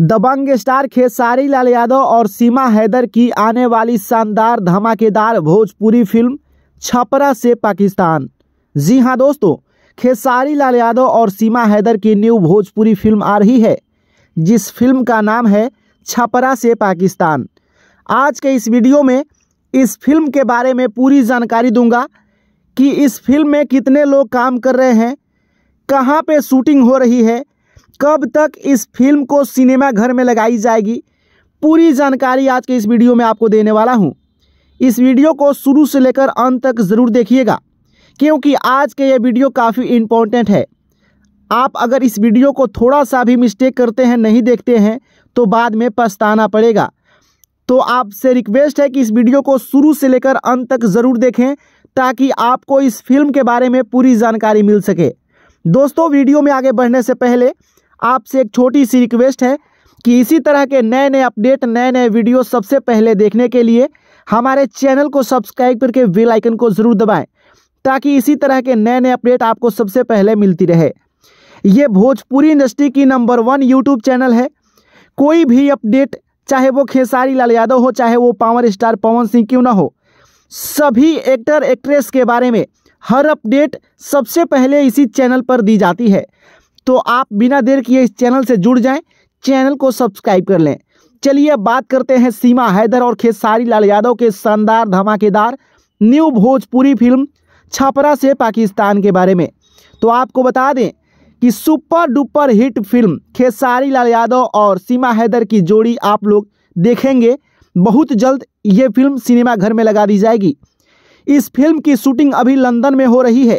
दबंग star Khesari Lal Yadav और सीमा हैदर की आने वाली शानदार धमाकेदार भोजपुरी फिल्म छपरा से पाकिस्तान जी हाँ दोस्तों खेसारी लाल यादव और सीमा हैदर की न्यू भोजपुरी फिल्म आ रही है जिस फिल्म का नाम है छपरा से पाकिस्तान आज के इस वीडियो में इस फिल्म के बारे में पूरी जानकारी दूंगा कि इस फिल्म में कितने लोग काम कर रहे हैं कहाँ पे शूटिंग हो रही है कब तक इस फिल्म को सिनेमाघर में लगाई जाएगी पूरी जानकारी आज के इस वीडियो में आपको देने वाला हूँ इस वीडियो को शुरू से लेकर अंत तक ज़रूर देखिएगा क्योंकि आज के ये वीडियो काफ़ी इम्पोर्टेंट है आप अगर इस वीडियो को थोड़ा सा भी मिस्टेक करते हैं नहीं देखते हैं तो बाद में पछताना पड़ेगा तो आपसे रिक्वेस्ट है कि इस वीडियो को शुरू से लेकर अंत तक ज़रूर देखें ताकि आपको इस फिल्म के बारे में पूरी जानकारी मिल सके दोस्तों वीडियो में आगे बढ़ने से पहले आपसे एक छोटी सी रिक्वेस्ट है कि इसी तरह के नए नए अपडेट नए नए वीडियो सबसे पहले देखने के लिए हमारे चैनल को सब्सक्राइब करके बेल आइकन को ज़रूर दबाएं ताकि इसी तरह के नए नए अपडेट आपको सबसे पहले मिलती रहे ये भोजपुरी इंडस्ट्री की नंबर वन यूट्यूब चैनल है कोई भी अपडेट चाहे वो खेसारी लाल यादव हो चाहे वो पावर स्टार पवन सिंह क्यों ना हो सभी एक्टर एक्ट्रेस के बारे में हर अपडेट सबसे पहले इसी चैनल पर दी जाती है तो आप बिना देर किए इस चैनल से जुड़ जाएं चैनल को सब्सक्राइब कर लें चलिए अब बात करते हैं सीमा हैदर और खेसारी लाल यादव के शानदार धमाकेदार न्यू भोजपुरी फिल्म छपरा से पाकिस्तान के बारे में तो आपको बता दें कि super duper hit film Khesari Lal Yadav और सीमा हैदर की जोड़ी आप लोग देखेंगे बहुत जल्द ये फिल्म सिनेमाघर में लगा दी जाएगी इस फिल्म की शूटिंग अभी लंदन में हो रही है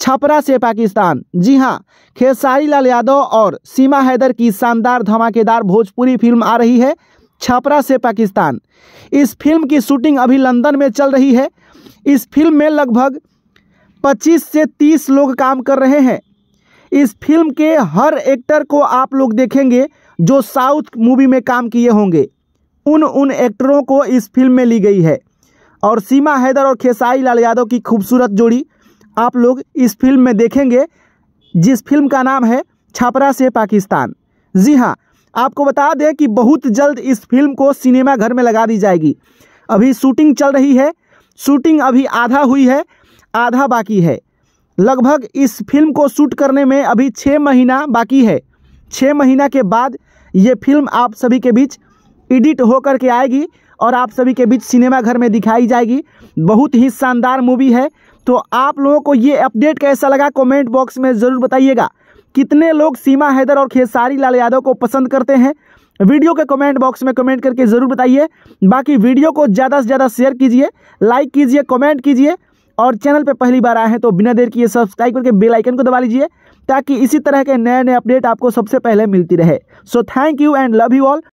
छपरा से पाकिस्तान जी हाँ खेसारी लाल यादव और सीमा हैदर की शानदार धमाकेदार भोजपुरी फिल्म आ रही है छपरा से पाकिस्तान इस फिल्म की शूटिंग अभी लंदन में चल रही है इस फिल्म में लगभग 25 से 30 लोग काम कर रहे हैं इस फिल्म के हर एक्टर को आप लोग देखेंगे जो साउथ मूवी में काम किए होंगे उन उन एक्टरों को इस फिल्म में ली गई है और सीमा हैदर और खेसारी लाल यादव की खूबसूरत जोड़ी आप लोग इस फिल्म में देखेंगे जिस फिल्म का नाम है छापरा से पाकिस्तान जी हाँ आपको बता दें कि बहुत जल्द इस फिल्म को सिनेमा घर में लगा दी जाएगी अभी शूटिंग चल रही है शूटिंग अभी आधा हुई है आधा बाकी है लगभग इस फिल्म को शूट करने में अभी छः महीना बाकी है छः महीना के बाद ये फिल्म आप सभी के बीच एडिट होकर के आएगी और आप सभी के बीच सिनेमाघर में दिखाई जाएगी बहुत ही शानदार मूवी है तो आप लोगों को ये अपडेट कैसा लगा कमेंट बॉक्स में ज़रूर बताइएगा कितने लोग सीमा हैदर और खेसारी लाल यादव को पसंद करते हैं वीडियो के कमेंट बॉक्स में कमेंट करके ज़रूर बताइए बाकी वीडियो को ज़्यादा से ज़्यादा शेयर कीजिए लाइक कीजिए कमेंट कीजिए और चैनल पर पहली बार आए हैं तो बिना देर किए सब्सक्राइब करके बेल आइकन को दबा लीजिए ताकि इसी तरह के नए नए अपडेट आपको सबसे पहले मिलती रहे so thank you and love you all